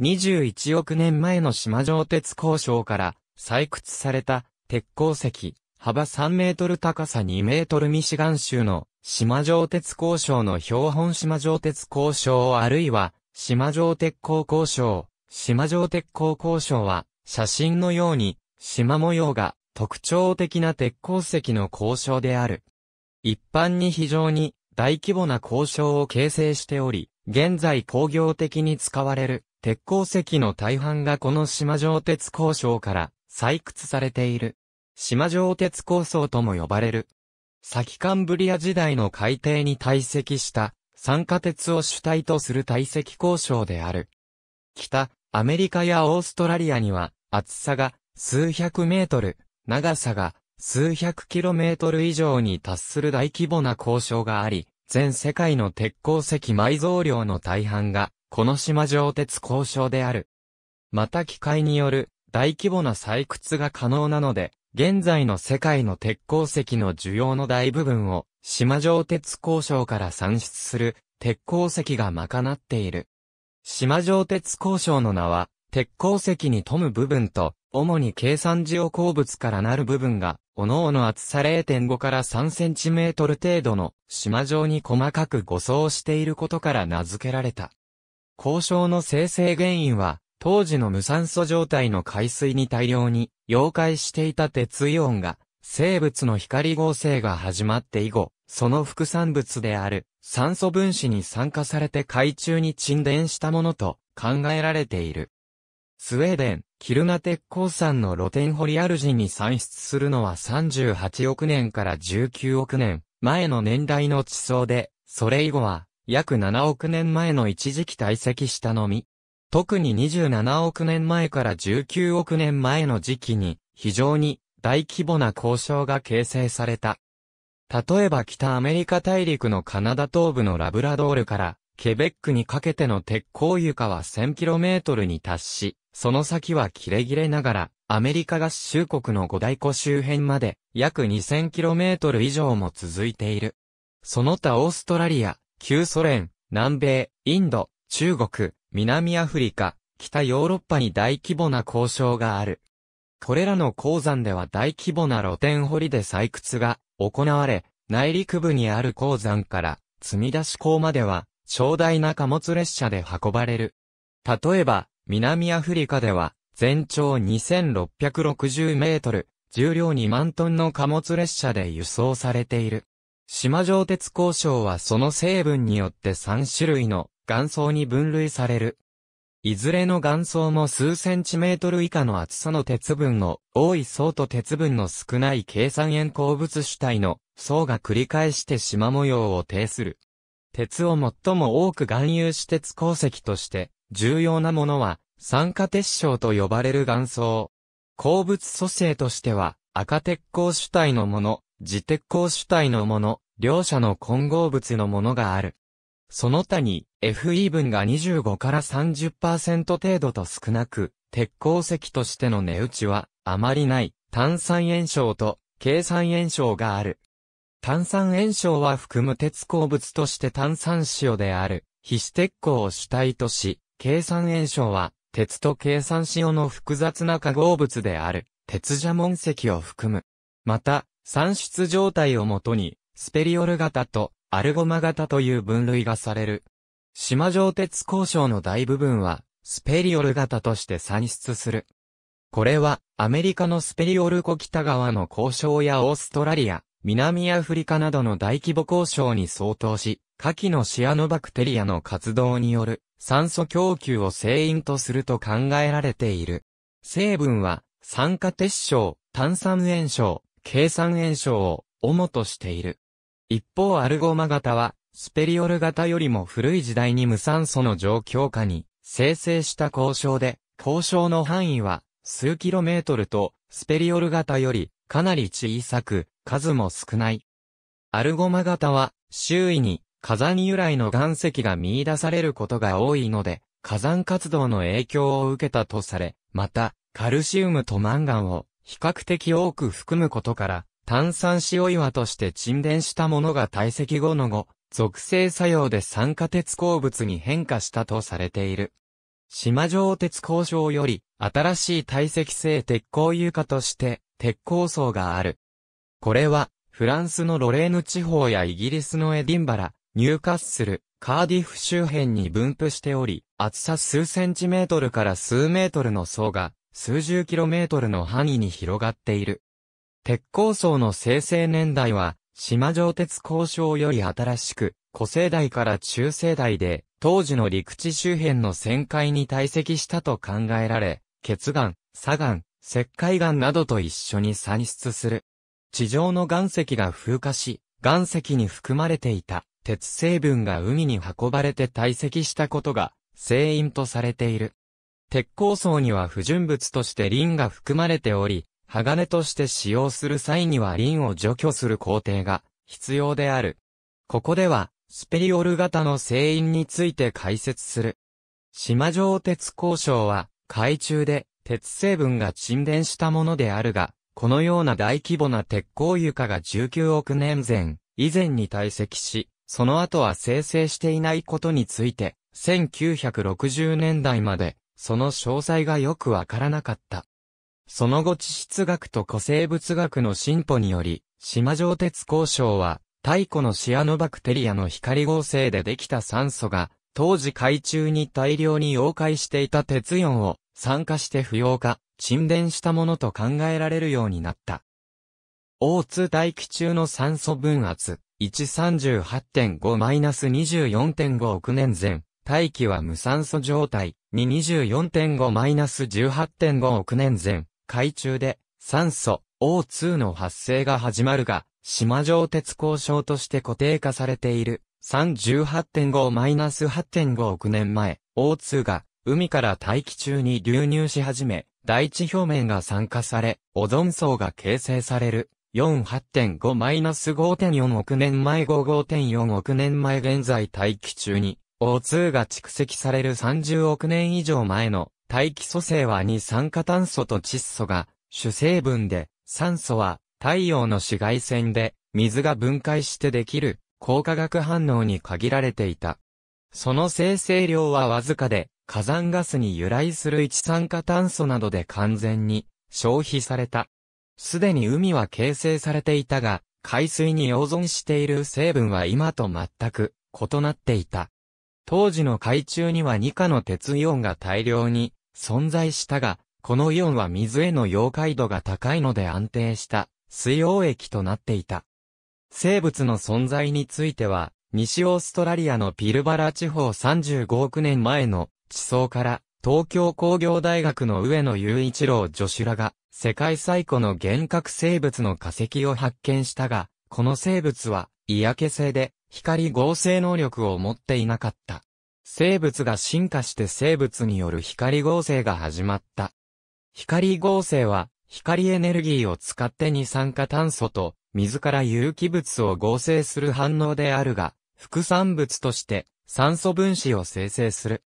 21億年前の島上鉄鉱床から採掘された鉄鉱石、幅3メートル高さ2メートルミシガン州の島上鉄鉱床の標本島上鉄鉱床あるいは島上鉄鉱鉱床。島上鉄鉱鉱床は写真のように島模様が特徴的な鉄鉱石の交渉である。一般に非常に大規模な交渉を形成しており、現在工業的に使われる鉄鉱石の大半がこの島上鉄鉱床から採掘されている。島上鉄鉱層とも呼ばれる。先カンブリア時代の海底に堆積した酸化鉄を主体とする堆積鉱床である。北、アメリカやオーストラリアには厚さが数百メートル、長さが数百キロメートル以上に達する大規模な交渉があり、全世界の鉄鉱石埋蔵量の大半がこの島上鉄交渉である。また機械による大規模な採掘が可能なので、現在の世界の鉄鉱石の需要の大部分を、島上鉄交渉から算出する鉄鉱石が賄っている。島上鉄交渉の名は、鉄鉱石に富む部分と、主に計算上鉱物からなる部分が、おのおの厚さ0.5から3センチメートル程度の島上に細かく誤装していることから名付けられた。交渉の生成原因は、当時の無酸素状態の海水に大量に溶解していた鉄イオンが、生物の光合成が始まって以後、その副産物である酸素分子に酸化されて海中に沈殿したものと考えられている。スウェーデン、キルナ鉄鉱山の露天掘りンに産出するのは38億年から19億年前の年代の地層で、それ以後は約7億年前の一時期堆積したのみ。特に27億年前から19億年前の時期に、非常に大規模な交渉が形成された。例えば北アメリカ大陸のカナダ東部のラブラドールから、ケベックにかけての鉄鋼床は 1000km に達し、その先は切れ切れながら、アメリカ合衆国の五大湖周辺まで約 2000km 以上も続いている。その他オーストラリア、旧ソ連、南米、インド、中国、南アフリカ、北ヨーロッパに大規模な交渉がある。これらの鉱山では大規模な露天掘りで採掘が行われ、内陸部にある鉱山から積み出し港までは、長大な貨物列車で運ばれる。例えば、南アフリカでは、全長2660メートル、重量2万トンの貨物列車で輸送されている。島上鉄鉱床はその成分によって3種類の岩層に分類される。いずれの岩層も数センチメートル以下の厚さの鉄分の多い層と鉄分の少ない計算円鉱物主体の層が繰り返して島模様を呈する。鉄を最も多く含有し鉄鉱石として重要なものは酸化鉄晶と呼ばれる岩層。鉱物組成としては赤鉄鉱主体のもの、自鉄鋼主体のもの、両者の混合物のものがある。その他に、FE 分が25から30%程度と少なく、鉄鉱石としての値打ちは、あまりない、炭酸炎症と、計算炎症がある。炭酸炎症は含む鉄鉱物として炭酸塩である、皮脂鉄鉱を主体とし、計算炎症は、鉄と計算塩の複雑な化合物である、鉄蛇紋石を含む。また、産出状態をもとに、スペリオル型とアルゴマ型という分類がされる。島上鉄交渉の大部分は、スペリオル型として産出する。これは、アメリカのスペリオル湖北側の交渉やオーストラリア、南アフリカなどの大規模交渉に相当し、下記のシアノバクテリアの活動による酸素供給を成因とすると考えられている。成分は、酸化鉄晶、炭酸炎症、計算炎症を主としている。一方アルゴマ型は、スペリオル型よりも古い時代に無酸素の状況下に生成した交渉で、交渉の範囲は数キロメートルとスペリオル型よりかなり小さく、数も少ない。アルゴマ型は周囲に火山由来の岩石が見出されることが多いので、火山活動の影響を受けたとされ、また、カルシウムとマンガンを比較的多く含むことから、炭酸塩岩として沈殿したものが堆積後の後、属性作用で酸化鉄鉱物に変化したとされている。島上鉄鉱床より、新しい堆積性鉄鋼床として、鉄鋼層がある。これは、フランスのロレーヌ地方やイギリスのエディンバラ、ニューカッスル、カーディフ周辺に分布しており、厚さ数センチメートルから数メートルの層が数十キロメートルの範囲に広がっている。鉄鋼層の生成年代は、島上鉄交渉より新しく、古生代から中生代で、当時の陸地周辺の旋回に堆積したと考えられ、血岩、砂岩、石灰岩などと一緒に産出する。地上の岩石が風化し、岩石に含まれていた鉄成分が海に運ばれて堆積したことが、成因とされている。鉄鋼層には不純物としてリンが含まれており、鋼として使用する際にはリンを除去する工程が必要である。ここでは、スペリオル型の製因について解説する。島上鉄鋼層は、海中で鉄成分が沈殿したものであるが、このような大規模な鉄鋼床が19億年前、以前に堆積し、その後は生成していないことについて、1960年代までその詳細がよくわからなかった。その後地質学と古生物学の進歩により、島上鉄工渉は、太古のシアノバクテリアの光合成でできた酸素が、当時海中に大量に溶解していた鉄イを酸化して不溶化、沈殿したものと考えられるようになった。O2 大気中の酸素分圧、138.5-24.5億年前、大気は無酸素状態に24.5-18.5億年前、海中で酸素 O2 の発生が始まるが、島上鉄交渉として固定化されている38.5-8.5億年前、O2 が海から大気中に流入し始め、大地表面が酸化され、オゾン層が形成される。48.5-5.4億年前5.4億年前現在大気中に O2 が蓄積される30億年以上前の大気組成は二酸化炭素と窒素が主成分で、酸素は太陽の紫外線で水が分解してできる効化学反応に限られていた。その生成量はわずかで火山ガスに由来する一酸化炭素などで完全に消費された。すでに海は形成されていたが、海水に溶存している成分は今と全く異なっていた。当時の海中には2価の鉄イオンが大量に存在したが、このイオンは水への溶解度が高いので安定した水溶液となっていた。生物の存在については、西オーストラリアのピルバラ地方35億年前の地層から東京工業大学の上野雄一郎助手らが世界最古の原核生物の化石を発見したが、この生物は嫌気性で光合成能力を持っていなかった。生物が進化して生物による光合成が始まった。光合成は、光エネルギーを使って二酸化炭素と、水から有機物を合成する反応であるが、副産物として酸素分子を生成する。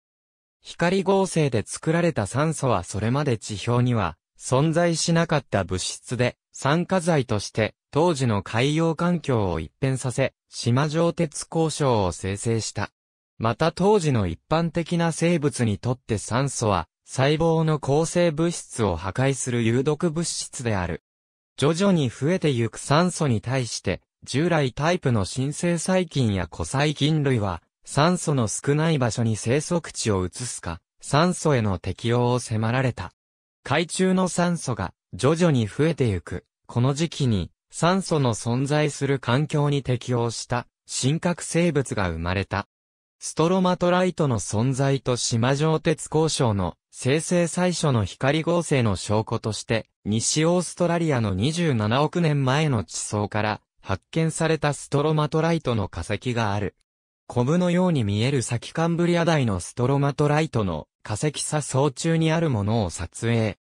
光合成で作られた酸素はそれまで地表には存在しなかった物質で、酸化剤として、当時の海洋環境を一変させ、島上鉄交渉を生成した。また当時の一般的な生物にとって酸素は、細胞の構成物質を破壊する有毒物質である。徐々に増えてゆく酸素に対して、従来タイプの新生細菌や古細菌類は、酸素の少ない場所に生息地を移すか、酸素への適応を迫られた。海中の酸素が徐々に増えてゆく。この時期に酸素の存在する環境に適応した深核生物が生まれた。ストロマトライトの存在と島上鉄交渉の生成最初の光合成の証拠として、西オーストラリアの27億年前の地層から発見されたストロマトライトの化石がある。コブのように見える先カンブリア大のストロマトライトの化石砂層中にあるものを撮影。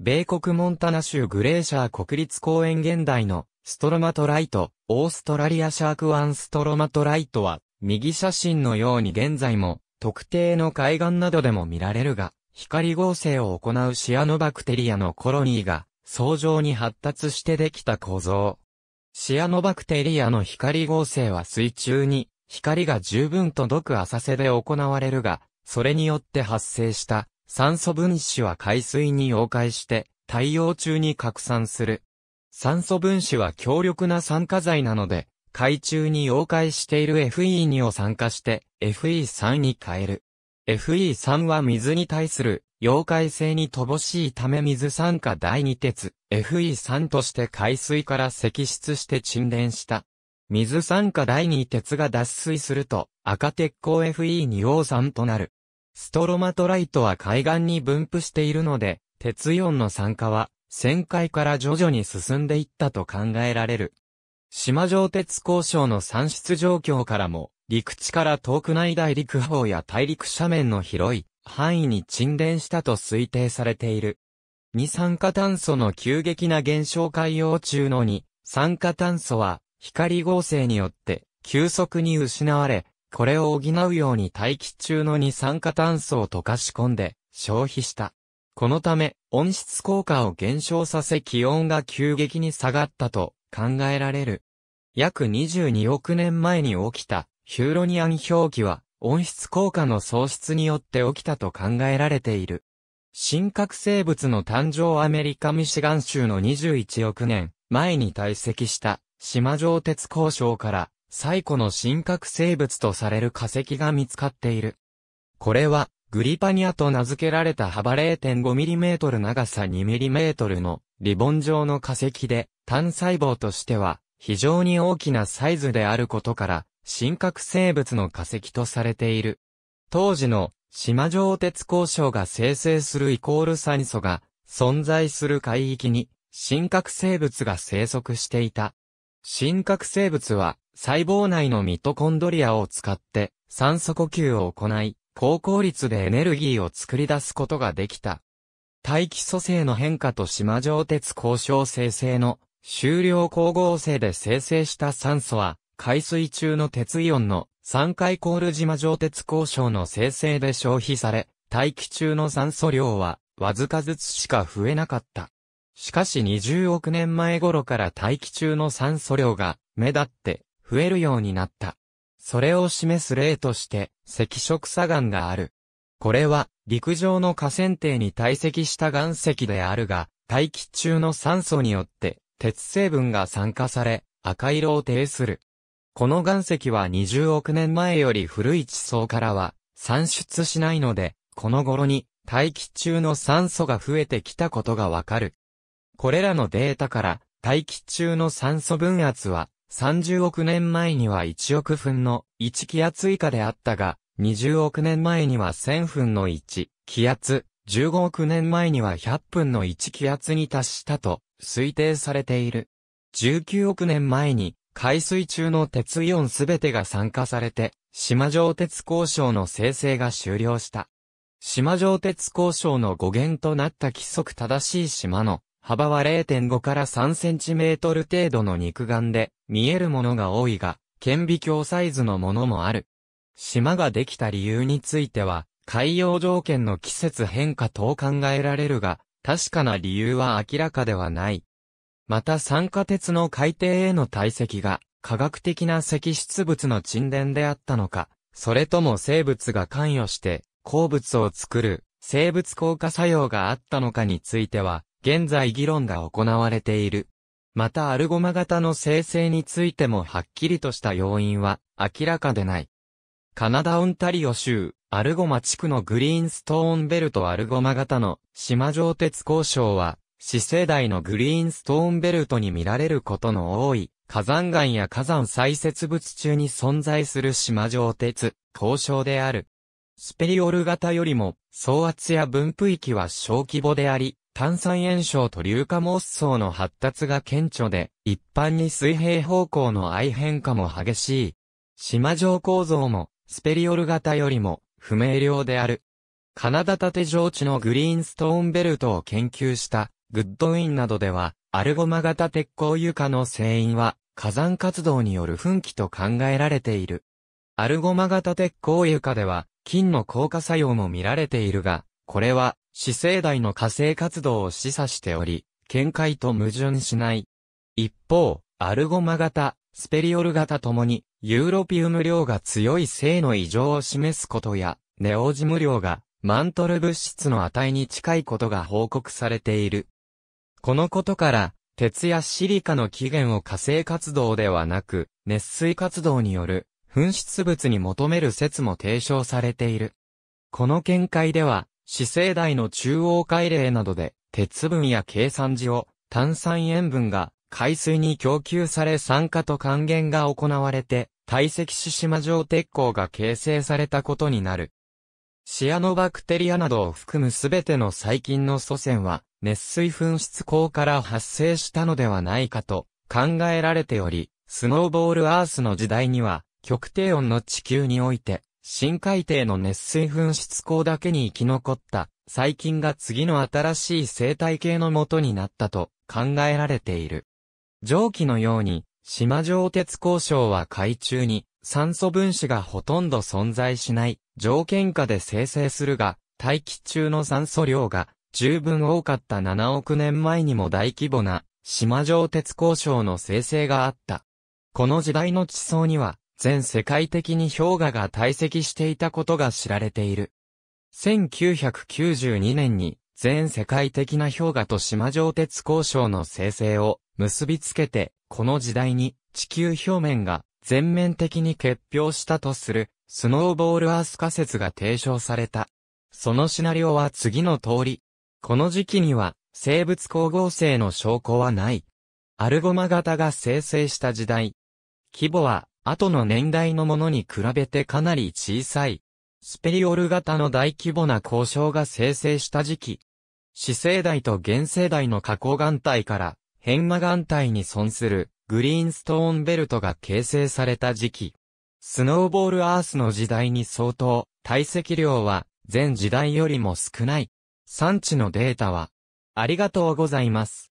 米国モンタナ州グレーシャー国立公園現代のストロマトライト、オーストラリアシャークワンストロマトライトは、右写真のように現在も、特定の海岸などでも見られるが、光合成を行うシアノバクテリアのコロニーが、相乗に発達してできた構造。シアノバクテリアの光合成は水中に、光が十分届く浅瀬で行われるが、それによって発生した酸素分子は海水に溶解して太陽中に拡散する。酸素分子は強力な酸化剤なので、海中に溶解している FE2 を酸化して FE3 に変える。FE3 は水に対する溶解性に乏しいため水酸化第二鉄 FE3 として海水から析出して沈殿した水酸化第二鉄が脱水すると赤鉄鋼 FE2O3 となる。ストロマトライトは海岸に分布しているので、鉄イオンの酸化は旋回から徐々に進んでいったと考えられる。島上鉄交渉の産出状況からも、陸地から遠くない大陸方や大陸斜面の広い範囲に沈殿したと推定されている。二酸化炭素の急激な減少海洋中の二酸化炭素は光合成によって急速に失われ、これを補うように大気中の二酸化炭素を溶かし込んで消費した。このため温室効果を減少させ気温が急激に下がったと考えられる。約22億年前に起きたヒューロニアン氷期は温室効果の喪失によって起きたと考えられている。新核生物の誕生アメリカミシガン州の21億年前に堆積した島上鉄工廠から最古の深刻生物とされる化石が見つかっている。これは、グリパニアと名付けられた幅 0.5mm 長さ 2mm のリボン状の化石で、単細胞としては非常に大きなサイズであることから、深核生物の化石とされている。当時の島上鉄工廠が生成するイコール酸素が存在する海域に深核生物が生息していた。真核生物は、細胞内のミトコンドリアを使って、酸素呼吸を行い、高効率でエネルギーを作り出すことができた。大気組成の変化と島上鉄交渉生成の終了光合成で生成した酸素は、海水中の鉄イオンの酸化イコール島上鉄交渉の生成で消費され、大気中の酸素量は、わずかずつしか増えなかった。しかし20億年前頃から大気中の酸素量が目立って増えるようになった。それを示す例として赤色砂岩がある。これは陸上の河川底に堆積した岩石であるが、大気中の酸素によって鉄成分が酸化され赤色を呈する。この岩石は20億年前より古い地層からは産出しないので、この頃に大気中の酸素が増えてきたことがわかる。これらのデータから、大気中の酸素分圧は、30億年前には1億分の1気圧以下であったが、20億年前には1000分の1気圧、15億年前には100分の1気圧に達したと推定されている。19億年前に海水中の鉄イオンすべてが酸化されて、島上鉄交渉の生成が終了した。島上鉄交渉の語源となった規則正しい島の幅は0.5から3センチメートル程度の肉眼で見えるものが多いが、顕微鏡サイズのものもある。島ができた理由については、海洋条件の季節変化等考えられるが、確かな理由は明らかではない。また酸化鉄の海底への堆積が、科学的な石質物の沈殿であったのか、それとも生物が関与して、鉱物を作る、生物効果作用があったのかについては、現在議論が行われている。またアルゴマ型の生成についてもはっきりとした要因は明らかでない。カナダ・オンタリオ州、アルゴマ地区のグリーンストーンベルト・アルゴマ型の島上鉄交渉は、次世代のグリーンストーンベルトに見られることの多い、火山岩や火山砕設物中に存在する島上鉄交渉である。スペリオル型よりも、総圧や分布域は小規模であり、炭酸炎症と硫化モス層の発達が顕著で、一般に水平方向の相変化も激しい。島状構造も、スペリオル型よりも、不明瞭である。カナダ縦上地のグリーンストーンベルトを研究した、グッドウィンなどでは、アルゴマ型鉄鋼床の成因は、火山活動による噴気と考えられている。アルゴマ型鉄鋼床では、金の硬化作用も見られているが、これは死生代の火星活動を示唆しており、見解と矛盾しない。一方、アルゴマ型、スペリオル型ともに、ユーロピウム量が強い性の異常を示すことや、ネオジム量がマントル物質の値に近いことが報告されている。このことから、鉄やシリカの起源を火星活動ではなく、熱水活動による噴出物に求める説も提唱されている。この見解では、死生代の中央海嶺などで、鉄分や計算時を、炭酸塩分が、海水に供給され酸化と還元が行われて、堆積し島状鉄鋼が形成されたことになる。シアノバクテリアなどを含むすべての細菌の祖先は、熱水噴出口から発生したのではないかと考えられており、スノーボールアースの時代には、極低温の地球において、深海底の熱水噴出口だけに生き残った細菌が次の新しい生態系の元になったと考えられている。蒸気のように、島上鉄鉱床は海中に酸素分子がほとんど存在しない条件下で生成するが、大気中の酸素量が十分多かった7億年前にも大規模な島上鉄鉱床の生成があった。この時代の地層には全世界的に氷河が堆積していたことが知られている。1992年に全世界的な氷河と島上鉄交渉の生成を結びつけて、この時代に地球表面が全面的に結氷したとするスノーボールアース仮説が提唱された。そのシナリオは次の通り。この時期には生物光合成の証拠はない。アルゴマ型が生成した時代。規模は後の年代のものに比べてかなり小さい。スペリオル型の大規模な交渉が生成した時期。死生代と原生代の加工眼帯から変魔眼帯に存するグリーンストーンベルトが形成された時期。スノーボールアースの時代に相当、体積量は全時代よりも少ない。産地のデータは、ありがとうございます。